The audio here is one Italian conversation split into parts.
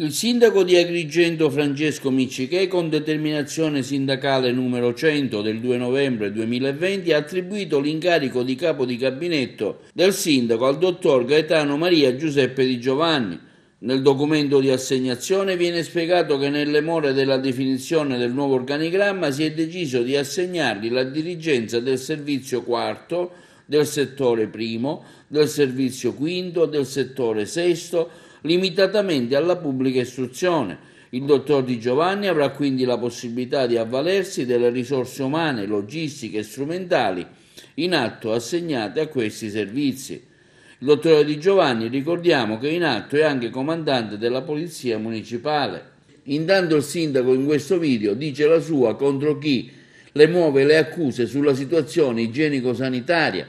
Il sindaco di Agrigento Francesco Miccichè, con determinazione sindacale numero 100 del 2 novembre 2020, ha attribuito l'incarico di capo di gabinetto del sindaco al dottor Gaetano Maria Giuseppe Di Giovanni. Nel documento di assegnazione viene spiegato che nelle more della definizione del nuovo organigramma si è deciso di assegnargli la dirigenza del servizio quarto, del settore primo, del servizio quinto, del settore sesto, limitatamente alla pubblica istruzione. Il dottor Di Giovanni avrà quindi la possibilità di avvalersi delle risorse umane, logistiche e strumentali in atto assegnate a questi servizi. Il dottor Di Giovanni ricordiamo che in atto è anche comandante della Polizia Municipale. Intanto il sindaco in questo video dice la sua contro chi le muove le accuse sulla situazione igienico-sanitaria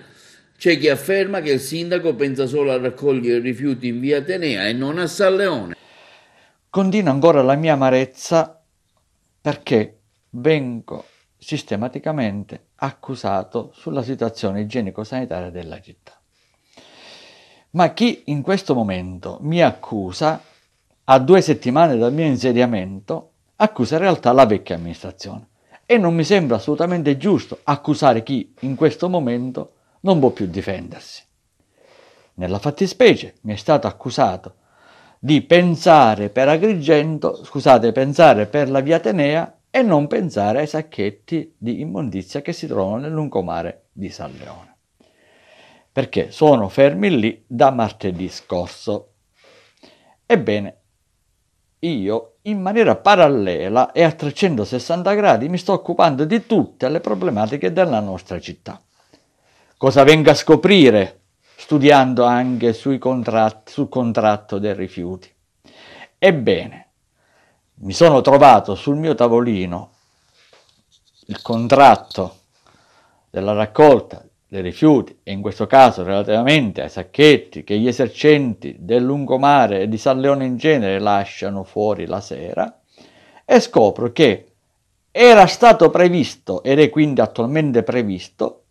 c'è chi afferma che il sindaco pensa solo a raccogliere rifiuti in via Atenea e non a San Leone. Continua ancora la mia amarezza perché vengo sistematicamente accusato sulla situazione igienico-sanitaria della città. Ma chi in questo momento mi accusa, a due settimane dal mio insediamento, accusa in realtà la vecchia amministrazione. E non mi sembra assolutamente giusto accusare chi in questo momento non può più difendersi. Nella fattispecie mi è stato accusato di pensare per Agrigento, scusate, pensare per la via Atenea e non pensare ai sacchetti di immondizia che si trovano nel lungomare di San Leone. Perché sono fermi lì da martedì scorso. Ebbene, io in maniera parallela e a 360 gradi mi sto occupando di tutte le problematiche della nostra città cosa venga a scoprire studiando anche contrat- sul contratto dei rifiuti. Ebbene, mi sono trovato sul mio tavolino il contratto della raccolta dei rifiuti e in questo caso relativamente ai sacchetti che gli esercenti del lungomare e di San Leone in genere lasciano fuori la sera e scopro che era stato previsto ed è quindi attualmente previsto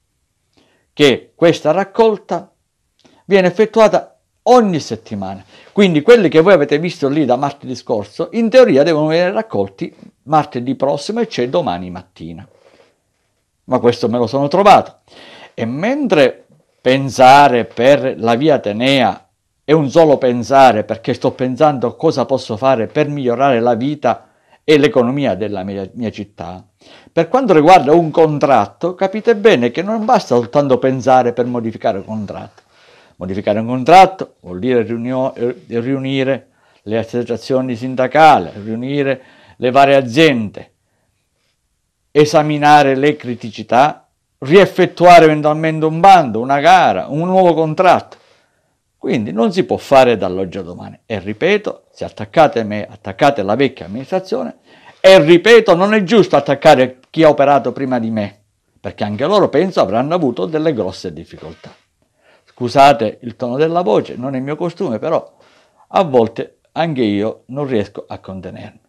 che questa raccolta viene effettuata ogni settimana. Quindi quelli che voi avete visto lì da martedì scorso, in teoria devono venire raccolti martedì prossimo e c'è domani mattina. Ma questo me lo sono trovato. E mentre pensare per la via Atenea è un solo pensare perché sto pensando a cosa posso fare per migliorare la vita e l'economia della mia, mia, città. Per quanto riguarda un contratto, capite bene che non basta soltanto pensare per modificare un contratto. Modificare un contratto vuol dire riunio, eh, riunire le associazioni sindacali, riunire le varie aziende, esaminare le criticità, rieffettuare eventualmente un bando, una gara, un nuovo contratto. Quindi non si può fare dall'oggi al domani. E ripeto, se attaccate me, attaccate la vecchia amministrazione, e ripeto, non è giusto attaccare chi ha operato prima di me, perché anche loro penso avranno avuto delle grosse difficoltà. Scusate il tono della voce, non è il mio costume, però a volte anche io non riesco a contenermi.